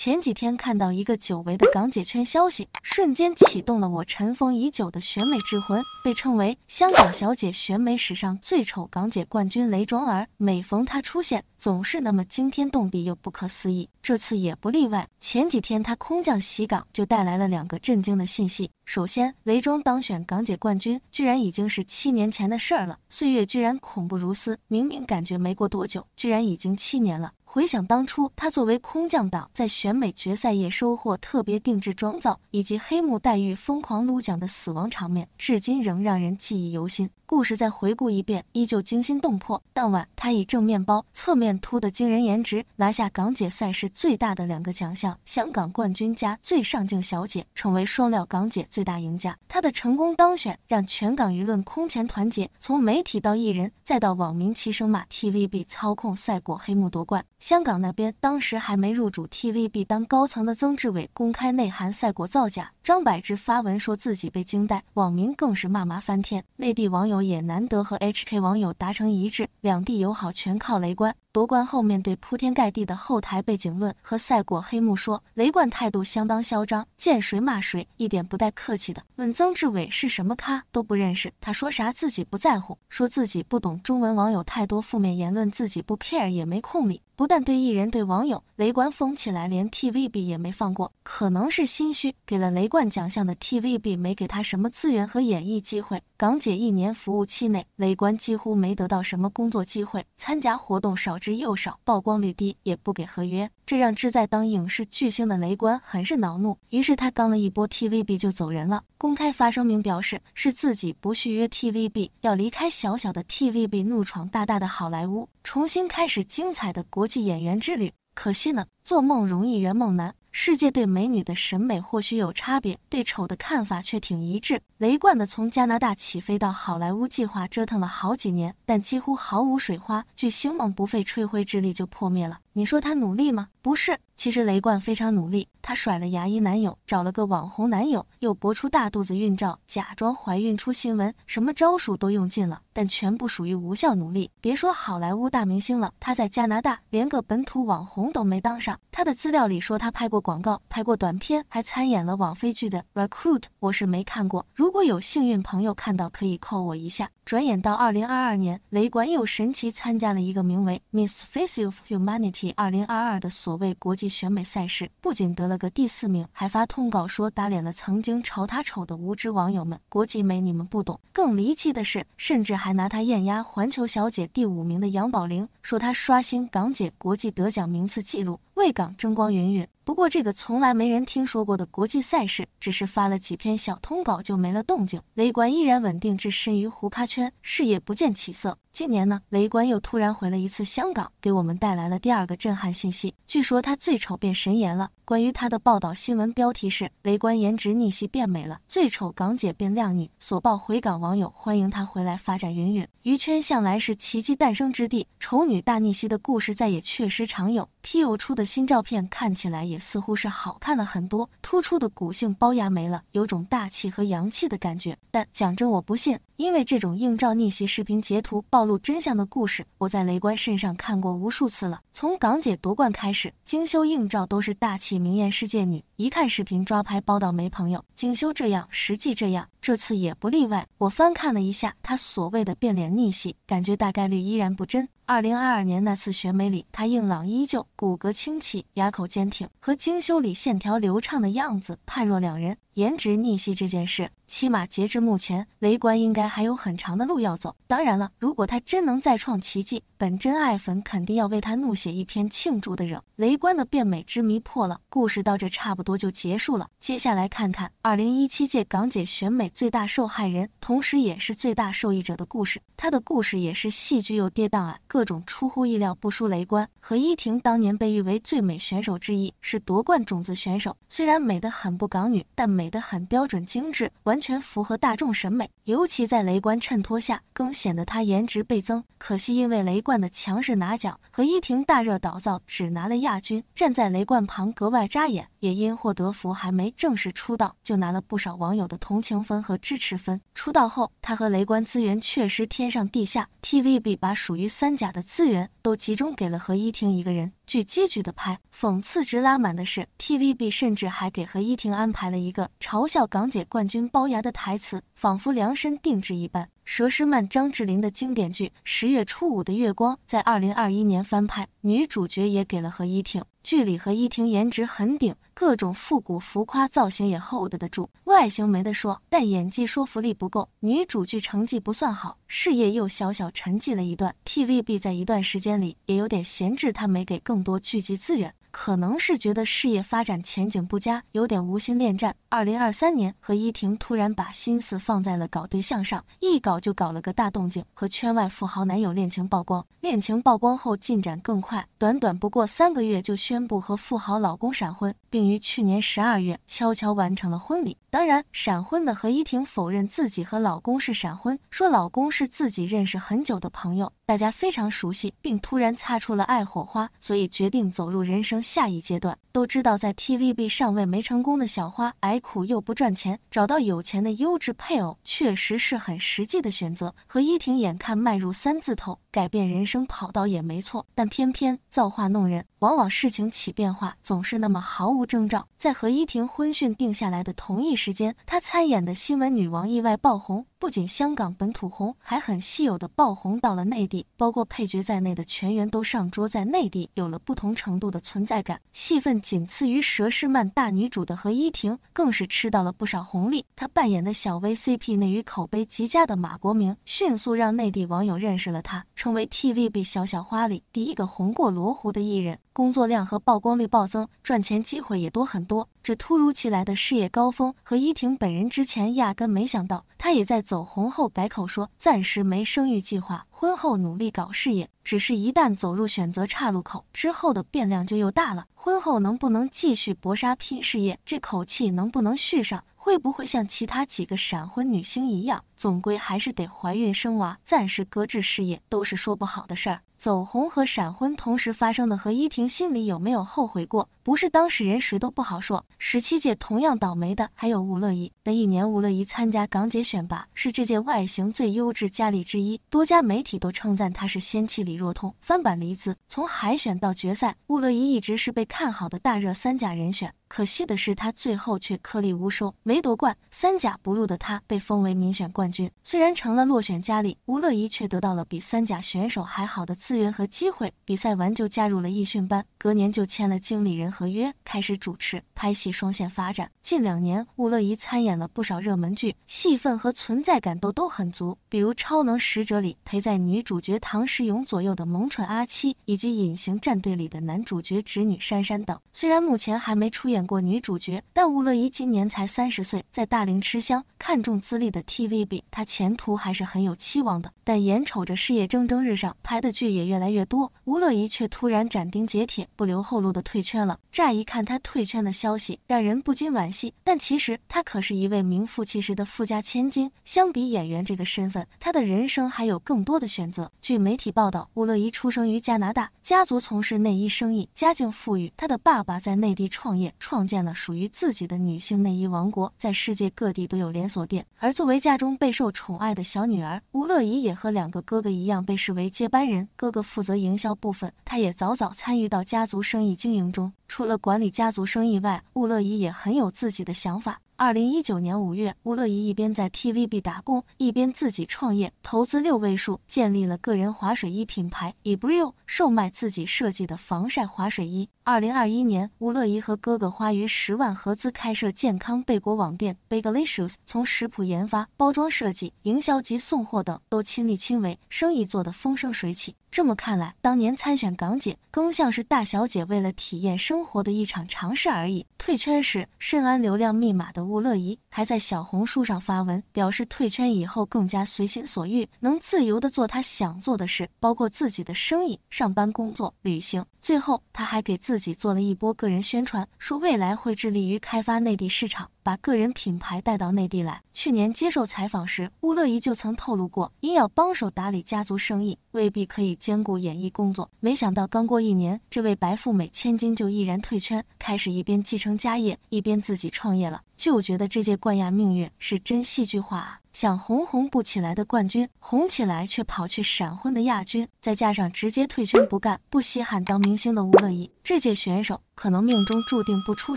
前几天看到一个久违的港姐圈消息，瞬间启动了我尘封已久的选美之魂。被称为香港小姐选美史上最丑港姐冠军雷庄儿，每逢她出现，总是那么惊天动地又不可思议。这次也不例外。前几天她空降西港，就带来了两个震惊的信息。首先，雷庄当选港姐冠军，居然已经是七年前的事儿了，岁月居然恐怖如斯。明明感觉没过多久，居然已经七年了。回想当初，他作为空降党在选美决赛夜收获特别定制妆造以及黑幕待遇，疯狂撸奖的死亡场面，至今仍让人记忆犹新。故事再回顾一遍，依旧惊心动魄。当晚，她以正面包、侧面凸的惊人颜值，拿下港姐赛事最大的两个奖项——香港冠军加最上镜小姐，成为双料港姐最大赢家。她的成功当选，让全港舆论空前团结，从媒体到艺人再到网民齐声骂 TVB 操控赛果、黑幕夺冠。香港那边当时还没入主 TVB 当高层的曾志伟，公开内涵赛果造假。张柏芝发文说自己被惊呆，网民更是骂骂翻天。内地网友也难得和 H K 网友达成一致，两地友好全靠雷冠。夺冠后面对铺天盖地的后台背景论和赛果黑幕，说雷冠态度相当嚣张，见谁骂谁，一点不带客气的。问曾志伟是什么咖都不认识，他说啥自己不在乎，说自己不懂中文，网友太多负面言论自己不 care 也没空理。不但对艺人、对网友雷冠封起来，连 TVB 也没放过。可能是心虚，给了雷冠奖项的 TVB 没给他什么资源和演绎机会。港姐一年服务期内，雷冠几乎没得到什么工作机会，参加活动少之又少，曝光率低，也不给合约。这让志在当影视巨星的雷冠很是恼怒，于是他刚了一波 TVB 就走人了，公开发声明表示是自己不续约 TVB，要离开小小的 TVB，怒闯大大的好莱坞，重新开始精彩的国际演员之旅。可惜呢，做梦容易圆梦难，世界对美女的审美或许有差别，对丑的看法却挺一致。雷冠的从加拿大起飞到好莱坞计划折腾了好几年，但几乎毫无水花，巨星梦不费吹灰之力就破灭了。你说他努力吗？不是，其实雷冠非常努力，他甩了牙医男友，找了个网红男友，又博出大肚子孕照，假装怀孕出新闻，什么招数都用尽了，但全部属于无效努力。别说好莱坞大明星了，他在加拿大连个本土网红都没当上。他的资料里说他拍过广告，拍过短片，还参演了网飞剧的《Recruit》，我是没看过。如果有幸运朋友看到，可以扣我一下。转眼到二零二二年，雷冠又神奇参加了一个名为《Miss Face of Humanity 二零二二》的所。为国际选美赛事，不仅得了个第四名，还发通稿说打脸了曾经嘲她丑的无知网友们。国际美你们不懂。更离奇的是，甚至还拿她艳压环球小姐第五名的杨宝玲，说她刷新港姐国际得奖名次记录。为港争光云云。不过，这个从来没人听说过的国际赛事，只是发了几篇小通稿就没了动静。雷官依然稳定至深于胡咖圈，事业不见起色。今年呢，雷官又突然回了一次香港，给我们带来了第二个震撼信息。据说他最丑变神颜了。关于她的报道，新闻标题是“围观颜值逆袭变美了，最丑港姐变靓女”。所报回港网友欢迎她回来发展。云云，娱圈向来是奇迹诞生之地，丑女大逆袭的故事再也确实常有。P U 出的新照片看起来也似乎是好看了很多，突出的骨性龅牙没了，有种大气和洋气的感觉。但讲真，我不信。因为这种硬照逆袭、视频截图暴露真相的故事，我在雷官身上看过无数次了。从港姐夺冠开始，精修硬照都是大气明艳世界女，一看视频抓拍，包到没朋友。精修这样，实际这样。这次也不例外，我翻看了一下他所谓的变脸逆袭，感觉大概率依然不真。二零二二年那次选美里，他硬朗依旧，骨骼清奇，牙口坚挺，和精修里线条流畅的样子判若两人。颜值逆袭这件事，起码截至目前，雷官应该还有很长的路要走。当然了，如果他真能再创奇迹，本真爱粉肯定要为他怒写一篇庆祝的热雷关的变美之谜破了，故事到这差不多就结束了。接下来看看二零一七届港姐选美最大受害人，同时也是最大受益者的故事。她的故事也是戏剧又跌宕啊，各种出乎意料，不输雷关和依婷。当年被誉为最美选手之一，是夺冠种子选手。虽然美得很不港女，但美得很标准精致，完全符合大众审美。尤其在雷关衬托下，更显得她颜值倍增。可惜因为雷。冠的强势拿奖和依婷大热倒灶只拿了亚军，站在雷冠旁格外扎眼，也因获得福，还没正式出道就拿了不少网友的同情分和支持分。出道后，他和雷冠资源确实天上地下。TVB 把属于三甲的资源都集中给了何依婷一个人，据机局的拍，讽刺值拉满的是 TVB 甚至还给何依婷安排了一个嘲笑港姐冠军龅牙的台词，仿佛量身定制一般。佘诗曼》张智霖的经典剧《十月初五的月光》在二零二一年翻拍，女主角也给了何依婷。剧里何依婷颜值很顶，各种复古浮夸造型也 hold 得住，外形没得说，但演技说服力不够。女主剧成绩不算好，事业又小小沉寂了一段。TVB 在一段时间里也有点闲置，她没给更多剧集资源。可能是觉得事业发展前景不佳，有点无心恋战。二零二三年，何依婷突然把心思放在了搞对象上，一搞就搞了个大动静，和圈外富豪男友恋情曝光。恋情曝光后进展更快，短短不过三个月就宣布和富豪老公闪婚，并于去年十二月悄悄完成了婚礼。当然，闪婚的何依婷否认自己和老公是闪婚，说老公是自己认识很久的朋友，大家非常熟悉，并突然擦出了爱火花，所以决定走入人生。下一阶段，都知道在 TVB 上位没成功的小花，挨苦又不赚钱，找到有钱的优质配偶，确实是很实际的选择。何依婷眼看迈入三字头。改变人生跑道也没错，但偏偏造化弄人，往往事情起变化总是那么毫无征兆。在何依婷婚讯定下来的同一时间，她参演的《新闻女王》意外爆红，不仅香港本土红，还很稀有的爆红到了内地，包括配角在内的全员都上桌，在内地有了不同程度的存在感。戏份仅次于佘诗曼大女主的何依婷，更是吃到了不少红利。她扮演的小 VCP 内娱口碑极佳的马国明，迅速让内地网友认识了成。成为 TVB 小小花里第一个红过罗湖的艺人，工作量和曝光率暴增，赚钱机会也多很多。这突如其来的事业高峰和依婷本人之前压根没想到。她也在走红后改口说暂时没生育计划，婚后努力搞事业。只是一旦走入选择岔路口之后的变量就又大了。婚后能不能继续搏杀拼事业，这口气能不能续上？会不会像其他几个闪婚女星一样，总归还是得怀孕生娃，暂时搁置事业，都是说不好的事儿。走红和闪婚同时发生的何依婷心里有没有后悔过？不是当事人谁都不好说。十七届同样倒霉的还有吴乐怡。那一年，吴乐怡参加港姐选拔，是这届外形最优质佳丽之一，多家媒体都称赞她是仙气李若彤翻版黎子。从海选到决赛，吴乐怡一直是被看好的大热三甲人选。可惜的是，他最后却颗粒无收，没夺冠。三甲不入的他被封为民选冠军，虽然成了落选佳丽，吴乐怡却得到了比三甲选手还好的资源和机会。比赛完就加入了艺训班，隔年就签了经理人合约，开始主持、拍戏双线发展。近两年，吴乐怡参演了不少热门剧，戏份和存在感都都很足，比如《超能使者》里陪在女主角唐诗咏左右的萌蠢阿七，以及《隐形战队》里的男主角侄女珊珊等。虽然目前还没出演。演过女主角，但吴乐怡今年才三十岁，在大龄吃香、看重资历的 TVB，她前途还是很有期望的。但眼瞅着事业蒸蒸日上，拍的剧也越来越多，吴乐怡却突然斩钉截铁、不留后路的退圈了。乍一看她退圈的消息，让人不禁惋惜。但其实她可是一位名副其实的富家千金。相比演员这个身份，她的人生还有更多的选择。据媒体报道，吴乐怡出生于加拿大，家族从事内衣生意，家境富裕。她的爸爸在内地创业。创建了属于自己的女性内衣王国，在世界各地都有连锁店。而作为家中备受宠爱的小女儿，吴乐怡也和两个哥哥一样被视为接班人。哥哥负责营销部分，她也早早参与到家族生意经营中。除了管理家族生意外，吴乐怡也很有自己的想法。二零一九年五月，吴乐怡一边在 TVB 打工，一边自己创业，投资六位数，建立了个人滑水衣品牌 e b r i o 售卖自己设计的防晒滑水衣。二零二一年，吴乐怡和哥哥花于十万合资开设健康贝果网店 b i g l i s i o e s 从食谱研发、包装设计、营销及送货等都亲力亲为，生意做得风生水起。这么看来，当年参选港姐更像是大小姐为了体验生活的一场尝试而已。退圈时，深谙流量密码的吴乐怡。还在小红书上发文，表示退圈以后更加随心所欲，能自由的做他想做的事，包括自己的生意、上班、工作、旅行。最后，他还给自己做了一波个人宣传，说未来会致力于开发内地市场，把个人品牌带到内地来。去年接受采访时，乌乐怡就曾透露过，因要帮手打理家族生意，未必可以兼顾演艺工作。没想到刚过一年，这位白富美千金就毅然退圈，开始一边继承家业，一边自己创业了。就觉得这届冠亚命运是真戏剧化啊！想红红不起来的冠军，红起来却跑去闪婚的亚军，再加上直接退圈不干、不稀罕当明星的吴乐怡，这届选手可能命中注定不出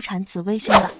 产紫薇星吧。